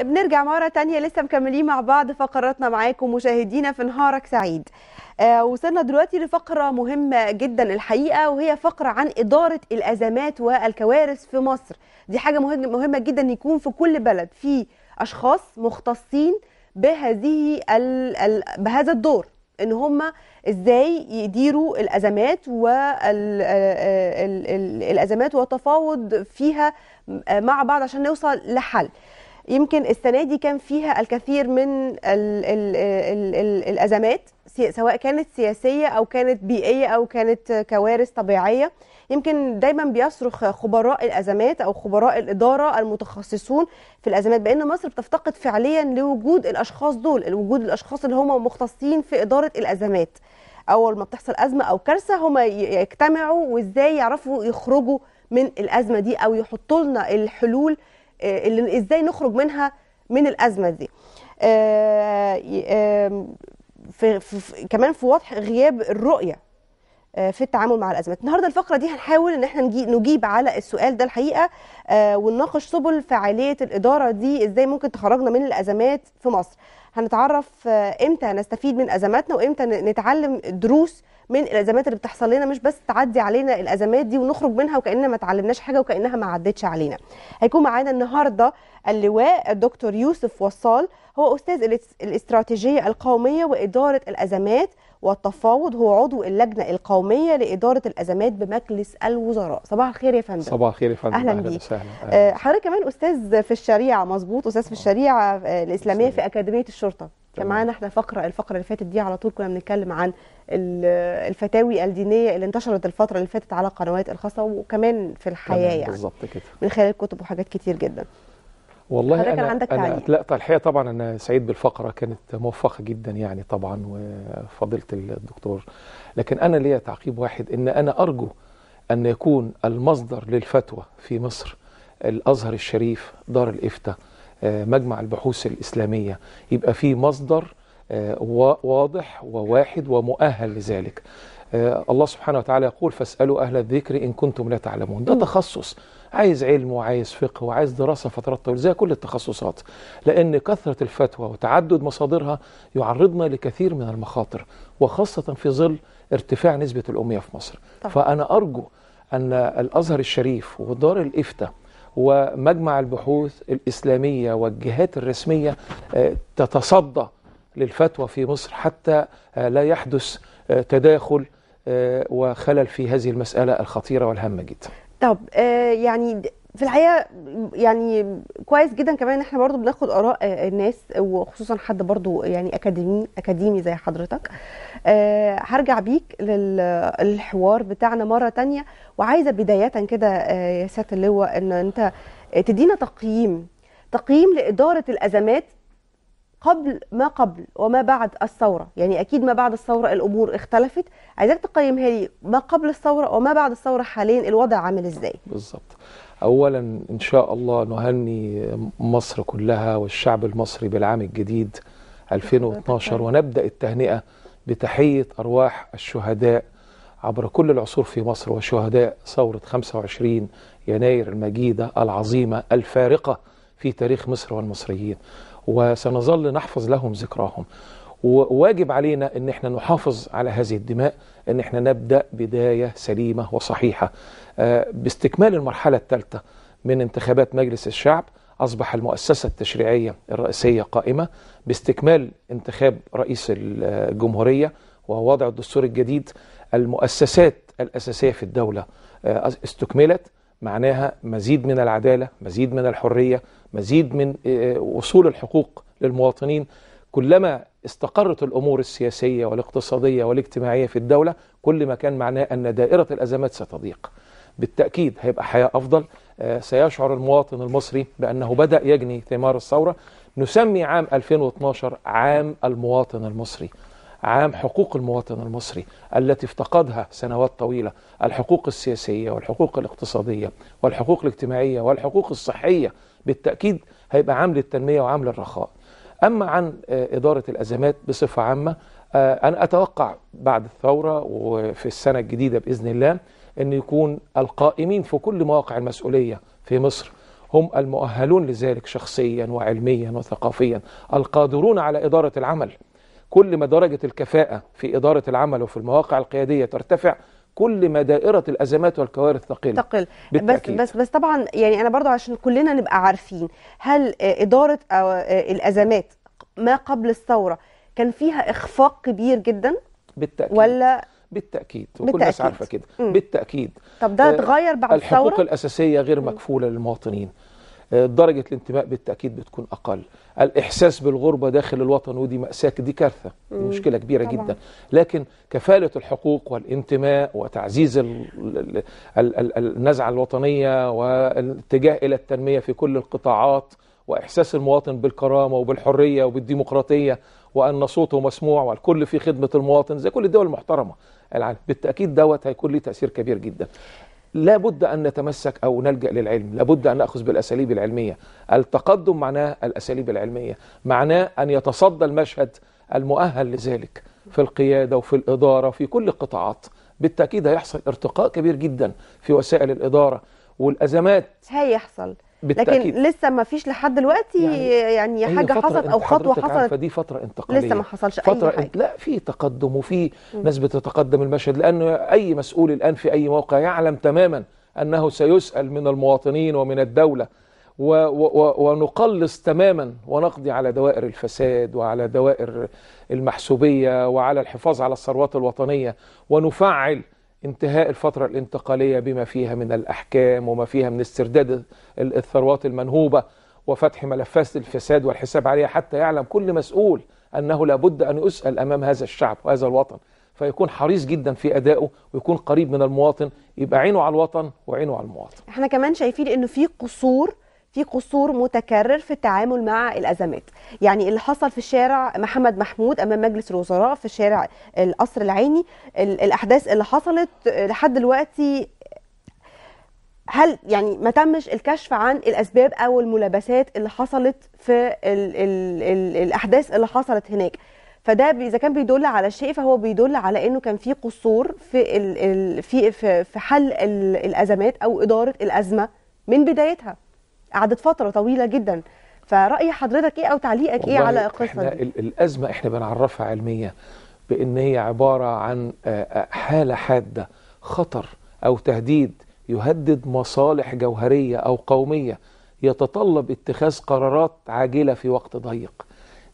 بنرجع مرة تانية لسه مكملين مع بعض فقراتنا معاكم مشاهدينا في نهارك سعيد آه وصلنا دلوقتي لفقرة مهمة جدا الحقيقة وهي فقرة عن إدارة الأزمات والكوارث في مصر دي حاجة مهمة جدا يكون في كل بلد في أشخاص مختصين بهذه الـ الـ بهذا الدور ان هم ازاي يديروا الازمات والازمات آه، آه، والتفاوض فيها آه، مع بعض عشان نوصل لحل يمكن السنه دي كان فيها الكثير من ال ال ال الـ الازمات سواء كانت سياسيه او كانت بيئيه او كانت كوارث طبيعيه يمكن دايما بيصرخ خبراء الازمات او خبراء الاداره المتخصصون في الازمات بان مصر بتفتقد فعليا لوجود الاشخاص دول لوجود الاشخاص اللي هم مختصين في اداره الازمات اول ما بتحصل ازمه او كارثه هم يجتمعوا وازاي يعرفوا يخرجوا من الازمه دي او يحطوا لنا الحلول آه، اللي ازاي نخرج منها من الازمه دي آه، في, في كمان في وضح غياب الرؤيه آه، في التعامل مع الازمات النهارده الفقره دي هنحاول ان احنا نجيب على السؤال ده الحقيقه آه، ونناقش سبل فعاليه الاداره دي ازاي ممكن تخرجنا من الازمات في مصر هنتعرف آه، امتى نستفيد من ازماتنا وامتى نتعلم دروس من الازمات اللي بتحصل لنا مش بس تعدي علينا الازمات دي ونخرج منها وكاننا ما اتعلمناش حاجه وكانها ما عدتش علينا هيكون معانا النهارده اللواء الدكتور يوسف وصال هو استاذ الاستراتيجيه القوميه واداره الازمات والتفاوض هو عضو اللجنه القوميه لاداره الازمات بمجلس الوزراء صباح الخير يا فندم صباح الخير يا فندم اهلا بيك آه، حضرتك كمان استاذ في الشريعه مظبوط استاذ في آه. الشريعه آه، الاسلاميه في اكاديميه الشرطه كان معانا احنا فقره الفقره اللي فاتت دي على طول كنا بنتكلم عن الفتاوي الدينيه اللي انتشرت الفتره اللي فاتت على القنوات الخاصه وكمان في الحياه يعني بالظبط كده من خلال كتب وحاجات كتير جدا والله أنا, كان عندك أنا لا الحقيقة طبعا أنا سعيد بالفقرة كانت موفقة جدا يعني طبعا وفضيلة الدكتور لكن أنا ليا تعقيب واحد إن أنا أرجو أن يكون المصدر للفتوى في مصر الأزهر الشريف دار الإفتاء مجمع البحوث الإسلامية يبقى في مصدر آه، واضح وواحد ومؤهل لذلك آه، الله سبحانه وتعالى يقول فاسألوا أهل الذكر إن كنتم لا تعلمون ده تخصص عايز علم وعايز فقه وعايز دراسة فترات طويلة زي كل التخصصات لأن كثرة الفتوى وتعدد مصادرها يعرضنا لكثير من المخاطر وخاصة في ظل ارتفاع نسبة الأمية في مصر طبعا. فأنا أرجو أن الأزهر الشريف ودار الإفتاء ومجمع البحوث الإسلامية والجهات الرسمية آه، تتصدى للفتوى في مصر حتى آه، لا يحدث آه، تداخل وخلل في هذه المسألة الخطيرة والهامة جدا طب آه، يعني في الحقيقه يعني كويس جدا كمان ان احنا برضو بناخد اراء آه، الناس وخصوصا حد برضو يعني اكاديمي اكاديمي زي حضرتك آه، هرجع بيك للحوار بتاعنا مره تانية وعايزه بدايه كده يا سياده اللواء ان انت تدينا تقييم تقييم لاداره الازمات قبل ما قبل وما بعد الثوره يعني اكيد ما بعد الثوره الامور اختلفت عايزاك تقيمها لي ما قبل الثوره وما بعد الثوره حاليا الوضع عامل ازاي بالظبط اولا ان شاء الله نهني مصر كلها والشعب المصري بالعام الجديد 2012 ونبدا التهنئه بتحيه ارواح الشهداء عبر كل العصور في مصر وشهداء ثوره 25 يناير المجيده العظيمه الفارقه في تاريخ مصر والمصريين وسنظل نحفظ لهم ذكراهم وواجب علينا ان احنا نحافظ على هذه الدماء ان احنا نبدا بدايه سليمه وصحيحه آه، باستكمال المرحله الثالثه من انتخابات مجلس الشعب اصبح المؤسسه التشريعيه الرئيسيه قائمه باستكمال انتخاب رئيس الجمهوريه ووضع الدستور الجديد المؤسسات الاساسيه في الدوله آه، استكملت معناها مزيد من العدالة مزيد من الحرية مزيد من آه، آه، وصول الحقوق للمواطنين كلما استقرت الأمور السياسية والاقتصادية والاجتماعية في الدولة كل ما كان معناه أن دائرة الأزمات ستضيق بالتأكيد هيبقى حياة أفضل آه، سيشعر المواطن المصري بأنه بدأ يجني ثمار الثورة نسمي عام 2012 عام المواطن المصري عام حقوق المواطن المصري التي افتقدها سنوات طويلة الحقوق السياسية والحقوق الاقتصادية والحقوق الاجتماعية والحقوق الصحية بالتأكيد هيبقى عامل التنمية وعامل الرخاء أما عن آه، إدارة الأزمات بصفة عامة آه، أنا أتوقع بعد الثورة وفي السنة الجديدة بإذن الله أن يكون القائمين في كل مواقع المسؤولية في مصر هم المؤهلون لذلك شخصيا وعلميا وثقافيا القادرون على إدارة العمل كل ما درجة الكفاءة في إدارة العمل وفي المواقع القيادية ترتفع كل ما دائرة الأزمات والكوارث تقل تقل بالتأكيد. بس بس بس طبعا يعني أنا برضو عشان كلنا نبقى عارفين هل إدارة الأزمات ما قبل الثورة كان فيها إخفاق كبير جدا بالتأكيد ولا بالتأكيد وكل بالتأكيد. الناس عارفة كده بالتأكيد طب ده آه، اتغير بعد الثورة الحقوق الأساسية غير مكفولة للمواطنين درجة الانتماء بالتأكيد بتكون أقل الإحساس بالغربة داخل الوطن ودي مأساة دي كارثة دي مشكلة كبيرة طبعا. جدا لكن كفالة الحقوق والانتماء وتعزيز النزعة الوطنية والاتجاه إلى التنمية في كل القطاعات وإحساس المواطن بالكرامة وبالحرية وبالديمقراطية وأن صوته مسموع والكل في خدمة المواطن زي كل الدول المحترمة العالم بالتأكيد دوت هيكون ليه تأثير كبير جدا لابد أن نتمسك أو نلجأ للعلم لابد أن نأخذ بالأساليب العلمية التقدم معناه الأساليب العلمية معناه أن يتصدى المشهد المؤهل لذلك في القيادة وفي الإدارة في كل القطاعات بالتأكيد هيحصل ارتقاء كبير جدا في وسائل الإدارة والأزمات هيحصل بالتأكيد. لكن لسه ما فيش لحد دلوقتي يعني, يعني حاجه حصلت او خطوه حصلت فدي فتره انتقاليه لسه ما حصلش فترة اي حاجه لا في تقدم وفي ناس بتتقدم المشهد لان اي مسؤول الان في اي موقع يعلم تماما انه سيسال من المواطنين ومن الدوله و و ونقلص تماما ونقضي على دوائر الفساد وعلى دوائر المحسوبيه وعلى الحفاظ على الثروات الوطنيه ونفعل انتهاء الفترة الانتقالية بما فيها من الأحكام وما فيها من استرداد الثروات المنهوبة وفتح ملفات الفساد والحساب عليها حتى يعلم كل مسؤول أنه لابد أن يسأل أمام هذا الشعب وهذا الوطن فيكون حريص جدا في ادائه ويكون قريب من المواطن يبقى عينه على الوطن وعينه على المواطن احنا كمان شايفين انه في قصور في قصور متكرر في التعامل مع الازمات يعني اللي حصل في الشارع محمد محمود امام مجلس الوزراء في شارع القصر العيني الاحداث اللي حصلت لحد دلوقتي هل يعني ما تمش الكشف عن الاسباب او الملابسات اللي حصلت في الـ الـ الـ الاحداث اللي حصلت هناك فده اذا كان بيدل على شيء فهو بيدل على انه كان في قصور في الـ في في حل الازمات او اداره الازمه من بدايتها قعدت فتره طويله جدا فراي حضرتك ايه او تعليقك ايه على القصه دي الازمه احنا بنعرفها علميا بان هي عباره عن آه، آه، حاله حاده خطر او تهديد يهدد مصالح جوهريه او قوميه يتطلب اتخاذ قرارات عاجله في وقت ضيق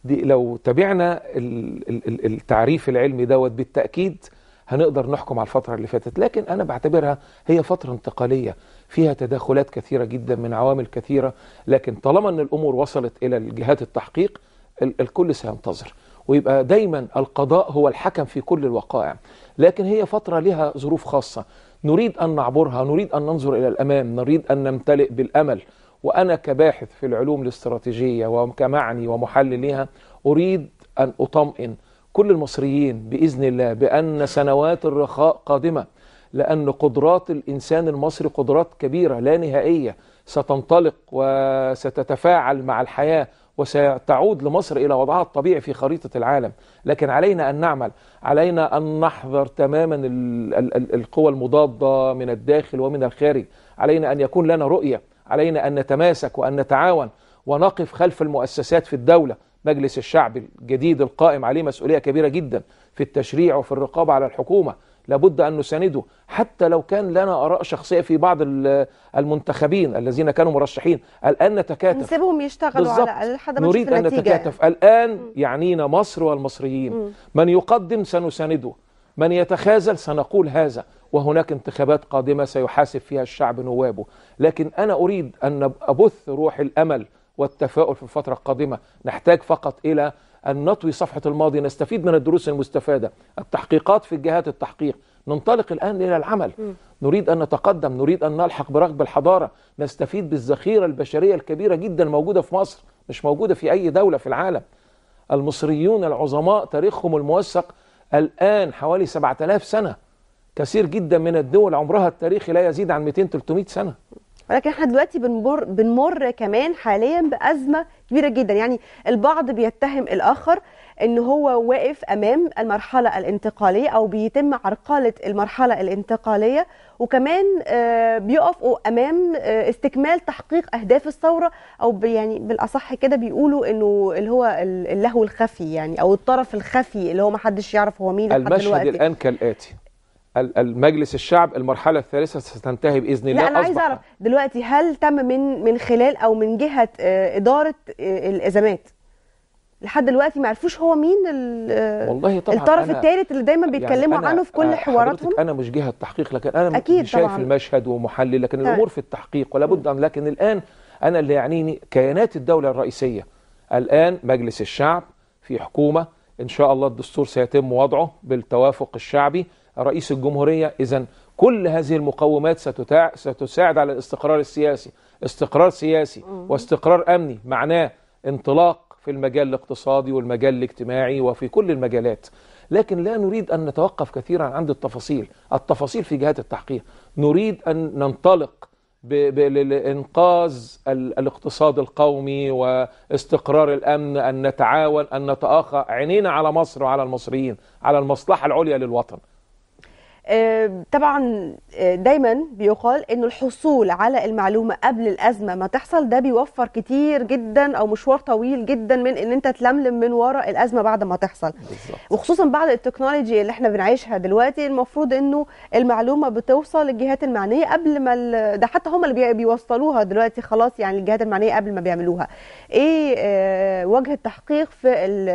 دي لو تابعنا التعريف العلمي دوت بالتاكيد هنقدر نحكم على الفترة اللي فاتت لكن أنا بعتبرها هي فترة انتقالية فيها تداخلات كثيرة جدا من عوامل كثيرة لكن طالما أن الأمور وصلت إلى الجهات التحقيق الكل سينتظر ويبقى دايما القضاء هو الحكم في كل الوقائع لكن هي فترة لها ظروف خاصة نريد أن نعبرها نريد أن ننظر إلى الأمام نريد أن نمتلئ بالأمل وأنا كباحث في العلوم الاستراتيجية وكمعني ومحللها أريد أن أطمئن كل المصريين بإذن الله بأن سنوات الرخاء قادمة لأن قدرات الإنسان المصري قدرات كبيرة لا نهائية ستنطلق وستتفاعل مع الحياة وستعود لمصر إلى وضعها الطبيعي في خريطة العالم لكن علينا أن نعمل علينا أن نحذر تماما القوى المضادة من الداخل ومن الخارج علينا أن يكون لنا رؤية علينا أن نتماسك وأن نتعاون ونقف خلف المؤسسات في الدولة مجلس الشعب الجديد القائم عليه مسؤولية كبيرة جدا في التشريع وفي الرقابة على الحكومة لابد أن نسانده حتى لو كان لنا آراء شخصية في بعض المنتخبين الذين كانوا مرشحين الآن نتكاتف نسيبهم يشتغلوا بالزبط. على الحد نريد أن نتكاتف الآن يعنينا مصر والمصريين م. من يقدم سنسانده من يتخاذل سنقول هذا وهناك انتخابات قادمة سيحاسب فيها الشعب نوابه لكن أنا أريد أن أبث روح الأمل والتفاؤل في الفترة القادمة نحتاج فقط إلى أن نطوي صفحة الماضي نستفيد من الدروس المستفادة التحقيقات في جهات التحقيق ننطلق الآن إلى العمل م. نريد أن نتقدم نريد أن نلحق برغب الحضارة نستفيد بالذخيرة البشرية الكبيرة جدا موجودة في مصر مش موجودة في أي دولة في العالم المصريون العظماء تاريخهم الموثق الآن حوالي 7000 سنة كثير جدا من الدول عمرها التاريخي لا يزيد عن 200-300 سنة ولكن احنا دلوقتي بنمر بنمر كمان حاليا بازمه كبيره جدا يعني البعض بيتهم الاخر ان هو واقف امام المرحله الانتقاليه او بيتم عرقله المرحله الانتقاليه وكمان آه، بيقفوا امام آه، استكمال تحقيق اهداف الثوره او يعني بالاصح كده بيقولوا انه اللي هو اللهو الخفي يعني او الطرف الخفي اللي هو ما حدش يعرف هو مين المشهد الان كالاتي المجلس الشعب المرحله الثالثه ستنتهي باذن الله لا انا عايز اعرف دلوقتي هل تم من من خلال او من جهه آه، اداره آه، الازمات لحد دلوقتي ما عرفوش هو مين آه، والله طبعا الطرف الثالث اللي دايما يعني بيتكلموا يعني عنه في كل حواراتهم انا مش جهه تحقيق لكن انا أكيد مش شايف المشهد ومحلل لكن طبعا. الامور في التحقيق ولا بد ان لكن الان انا اللي يعنيني كيانات الدوله الرئيسيه الان مجلس الشعب في حكومه ان شاء الله الدستور سيتم وضعه بالتوافق الشعبي رئيس الجمهورية إذا كل هذه المقومات ستتاع ستساعد على الاستقرار السياسي استقرار سياسي واستقرار أمني معناه انطلاق في المجال الاقتصادي والمجال الاجتماعي وفي كل المجالات لكن لا نريد أن نتوقف كثيرا عند التفاصيل التفاصيل في جهات التحقيق نريد أن ننطلق لإنقاذ الاقتصاد القومي واستقرار الأمن أن نتعاون أن نتآخى عينينا على مصر وعلى المصريين على المصلحة العليا للوطن آه، طبعا آه، دايما بيقال انه الحصول على المعلومه قبل الازمه ما تحصل ده بيوفر كتير جدا او مشوار طويل جدا من ان انت تلملم من وراء الازمه بعد ما تحصل بالزبط. وخصوصا بعد التكنولوجي اللي احنا بنعيشها دلوقتي المفروض انه المعلومه بتوصل للجهات المعنيه قبل ما ال... ده حتى هم اللي بيوصلوها دلوقتي خلاص يعني الجهات المعنيه قبل ما بيعملوها ايه آه، وجه التحقيق في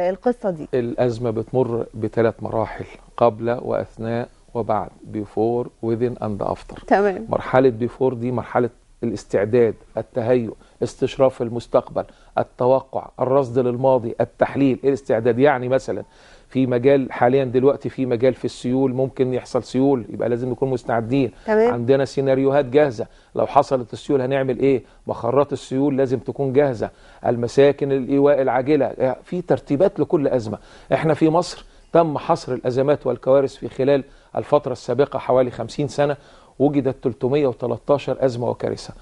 القصه دي الازمه بتمر بثلاث مراحل قبل واثناء وبعد بيفور وذن اند افتر تمام مرحله بيفور دي مرحله الاستعداد التهيؤ استشراف المستقبل التوقع الرصد للماضي التحليل الاستعداد يعني مثلا في مجال حاليا دلوقتي في مجال في السيول ممكن يحصل سيول يبقى لازم نكون مستعدين تمام. عندنا سيناريوهات جاهزه لو حصلت السيول هنعمل ايه مخرات السيول لازم تكون جاهزه المساكن الايواء العاجله في ترتيبات لكل ازمه احنا في مصر تم حصر الأزمات والكوارث في خلال الفترة السابقة حوالي 50 سنة وجدت 313 أزمة وكارثة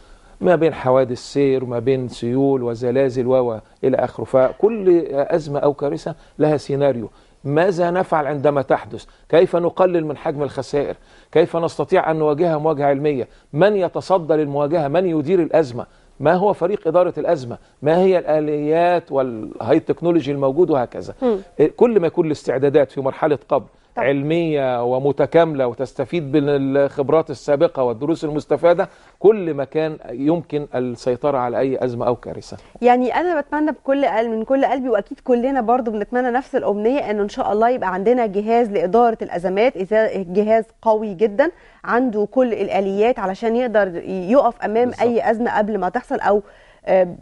ما بين حوادث سير ما بين سيول وزلازل و إلى آخره فكل أزمة أو كارثة لها سيناريو ماذا نفعل عندما تحدث كيف نقلل من حجم الخسائر كيف نستطيع أن نواجهها مواجهة علمية من يتصدى للمواجهة من يدير الأزمة ما هو فريق إدارة الأزمة ما هي الآليات والهاي تكنولوجي الموجود وهكذا م. إيه، كل ما يكون الاستعدادات في مرحلة قبل طب. علمية ومتكاملة وتستفيد من الخبرات السابقة والدروس المستفادة كل ما كان يمكن السيطرة على أي أزمة أو كارثة يعني أنا بتمنى بكل من كل قلبي وأكيد كلنا برضو بنتمنى نفس الأمنية أنه إن شاء الله يبقى عندنا جهاز لإدارة الأزمات جهاز قوي جدا عنده كل الآليات علشان يقدر يقف أمام بالزبط. أي أزمة قبل ما تحصل أو آه،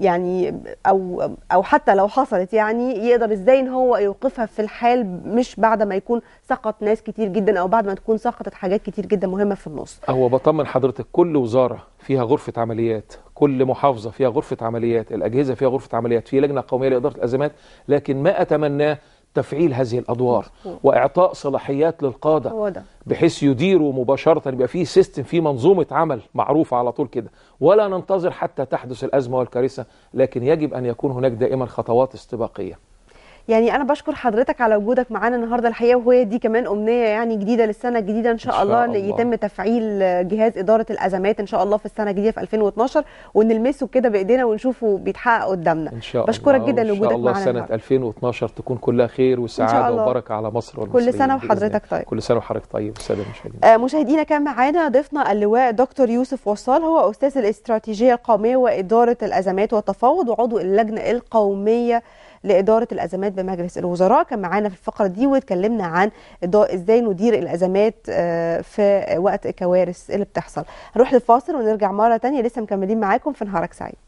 يعني او او حتى لو حصلت يعني يقدر ازاي ان هو يوقفها في الحال مش بعد ما يكون سقط ناس كتير جدا او بعد ما تكون سقطت حاجات كتير جدا مهمه في النص هو بطمن حضرتك كل وزاره فيها غرفه عمليات كل محافظه فيها غرفه عمليات الاجهزه فيها غرفه عمليات في لجنه قوميه لاداره الازمات لكن ما اتمناه تفعيل هذه الادوار واعطاء صلاحيات للقاده بحيث يديروا مباشره يبقى في سيستم في منظومه عمل معروفه على طول كده ولا ننتظر حتى تحدث الازمه والكارثه لكن يجب ان يكون هناك دائما خطوات استباقيه يعني انا بشكر حضرتك على وجودك معانا النهارده الحقيقه وهي دي كمان امنيه يعني جديده للسنه الجديده ان شاء, إن شاء الله, الله يتم تفعيل جهاز اداره الازمات ان شاء الله في السنه الجديده في 2012 ونلمسه كده بايدينا ونشوفه بيتحقق قدامنا ان شاء بشكرك الله جدا لوجودك معانا ان شاء الله سنه 2012 تكون كلها خير وسعاده وبركه على مصر والمصريين كل سنه وحضرتك طيب كل سنه وحضرتك طيب استاذ المشاهدين آه مشاهدينا كان معانا ضيفنا اللواء دكتور يوسف وصال هو استاذ الاستراتيجيه القوميه واداره الازمات والتفاوض وعضو اللجنه القوميه لإدارة الأزمات بمجلس الوزراء كان معانا في الفقرة دي واتكلمنا عن إزاي ندير الأزمات آه، في وقت الكوارث اللي بتحصل هنروح للفاصل ونرجع مرة تانية لسه مكملين معاكم في نهارك سعيد